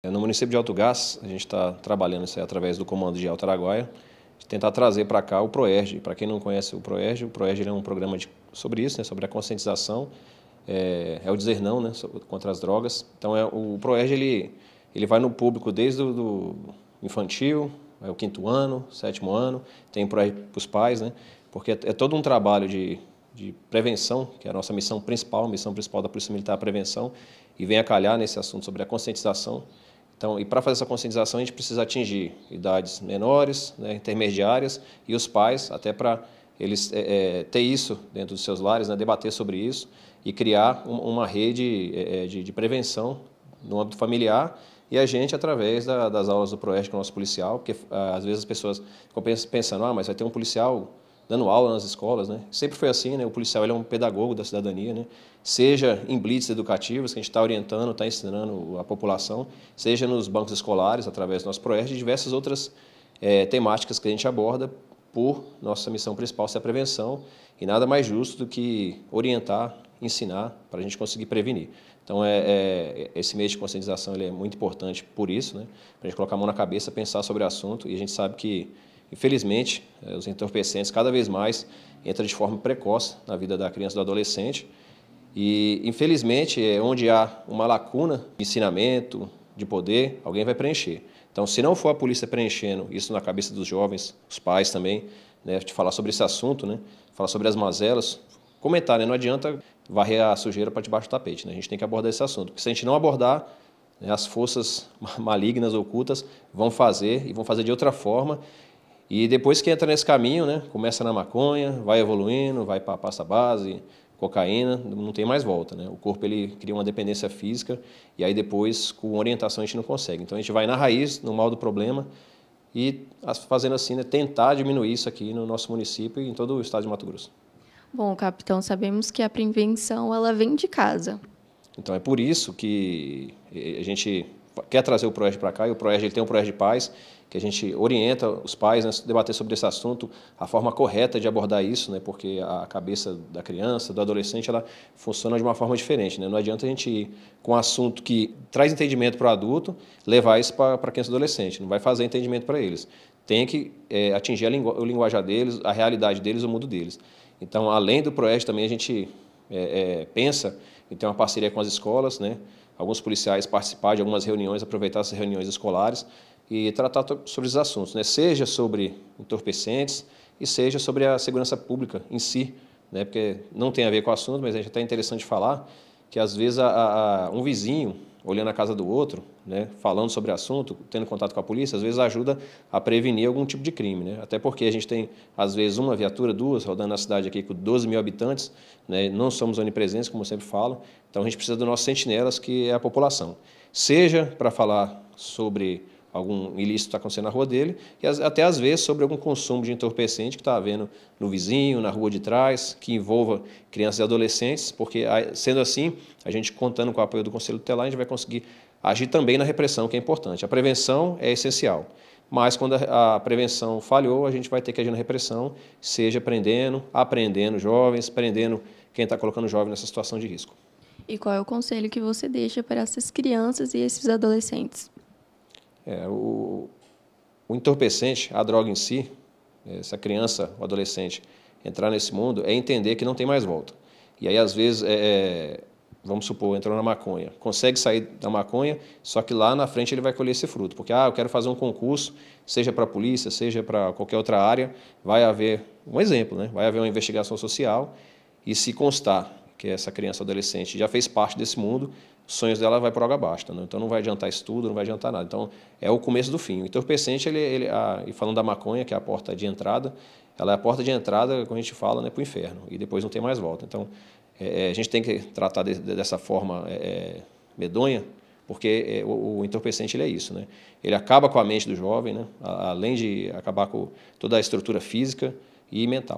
É, no município de Alto Gás, a gente está trabalhando isso através do comando de Alto Araguaia, de tentar trazer para cá o ProERG. Para quem não conhece o ProERG, o ProERG é um programa de, sobre isso, né, sobre a conscientização, é, é, o dizer não né, contra as drogas. Então, é, o ProERG ele, ele vai no público desde o do infantil, é o quinto ano, sétimo ano, tem para os pais, né? Porque é, é todo um trabalho de de prevenção, que é a nossa missão principal, a missão principal da Polícia Militar é a prevenção, e vem a calhar nesse assunto sobre a conscientização. Então, e para fazer essa conscientização, a gente precisa atingir idades menores, né, intermediárias, e os pais, até para eles é, é ter isso dentro dos seus lares, né, debater sobre isso e criar uma rede é, é, de, de, prevenção no âmbito familiar e a gente através da, das aulas do ProERD com o nosso policial, porque ah, às vezes as pessoas ficam pensando, ah, mas vai ter um policial dando aula nas escolas, né? Sempre foi assim, né? O policial ele é um pedagogo da cidadania, né? Seja em blitz educativos que a gente está orientando, está ensinando a população, seja nos bancos escolares através do nosso projeto, e diversas outras é, temáticas que a gente aborda por nossa missão principal ser a prevenção e nada mais justo do que orientar, ensinar para a gente conseguir prevenir. Então, é, é, esse mês de conscientização ele é muito importante por isso, né? para a gente colocar a mão na cabeça, pensar sobre o assunto e a gente sabe que Infelizmente, eh, os entorpecentes cada vez mais entram de forma precoce na vida da criança e do adolescente. E, infelizmente, é onde há uma lacuna de ensinamento, de poder, alguém vai preencher. Então, se não for a polícia preenchendo isso na cabeça dos jovens, os pais também, né, de falar sobre esse assunto, né, falar sobre as mazelas, comentar, né, não adianta varrer a sujeira para debaixo do tapete, né, a gente tem que abordar esse assunto. Porque se a gente não abordar, né, as forças malignas, ocultas, vão fazer e vão fazer de outra forma e depois que entra nesse caminho, né, começa na maconha, vai evoluindo, vai para pasta base, cocaína, não tem mais volta, né? O corpo ele cria uma dependência física e aí depois com orientação a gente não consegue. Então a gente vai na raiz, no mal do problema e fazendo assim, né, tentar diminuir isso aqui no nosso município e em todo o estado de Mato Grosso. Bom, capitão, sabemos que a prevenção ela vem de casa. Então é por isso que eh, a gente quer trazer o projeto para cá e o projeto ele tem um projeto de paz que a gente orienta os pais né, a debater sobre esse assunto, a forma correta de abordar isso, né, porque a cabeça da criança, do adolescente, ela funciona de uma forma diferente. Né? Não adianta a gente ir com um assunto que traz entendimento para o adulto, levar isso para a criança adolescente, não vai fazer entendimento para eles. Tem que é, atingir a lingu, o linguajar deles, a realidade deles, o mundo deles. Então, além do PROES, também a gente é, é, pensa em ter uma parceria com as escolas, né? alguns policiais participar de algumas reuniões, aproveitar essas reuniões escolares e tratar sobre os assuntos, né? seja sobre entorpecentes e seja sobre a segurança pública em si, né? porque não tem a ver com o assunto, mas é até interessante falar que às vezes a, a, um vizinho olhando a casa do outro, né, falando sobre o assunto, tendo contato com a polícia, às vezes ajuda a prevenir algum tipo de crime. Né? Até porque a gente tem, às vezes, uma viatura, duas, rodando na cidade aqui com 12 mil habitantes, né, não somos onipresentes, como eu sempre falo, então a gente precisa dos nossos sentinelas, que é a população. Seja para falar sobre algum ilícito está acontecendo na rua dele, e até às vezes sobre algum consumo de entorpecente que está havendo no vizinho, na rua de trás, que envolva crianças e adolescentes, porque sendo assim, a gente contando com o apoio do Conselho Tutelar, a gente vai conseguir agir também na repressão, que é importante. A prevenção é essencial. Mas quando a prevenção falhou, a gente vai ter que agir na repressão, seja prendendo, aprendendo jovens, prendendo quem está colocando o jovem nessa situação de risco. E qual é o conselho que você deixa para essas crianças e esses adolescentes? É, o, o entorpecente, a droga em si, é, essa criança, o adolescente, entrar nesse mundo, é entender que não tem mais volta. E aí, às vezes, é, é, vamos supor, entrou na maconha, consegue sair da maconha, só que lá na frente ele vai colher esse fruto, porque, ah, eu quero fazer um concurso, seja para a polícia, seja para qualquer outra área, vai haver, um exemplo, né? vai haver uma investigação social, e se constar que essa criança adolescente já fez parte desse mundo, os sonhos dela vai para o abaixo, tá, né? então não vai adiantar estudo, não vai adiantar nada. Então é o começo do fim. O entorpecente, ele, ele a, e falando da maconha, que é a porta de entrada, ela é a porta de entrada, como a gente fala, né, para o inferno, e depois não tem mais volta. Então é, é, a gente tem que tratar de, de, dessa forma é, é medonha, porque é, o, o entorpecente ele é isso, né? Ele acaba com a mente do jovem, né? além de acabar com toda a estrutura física e mental.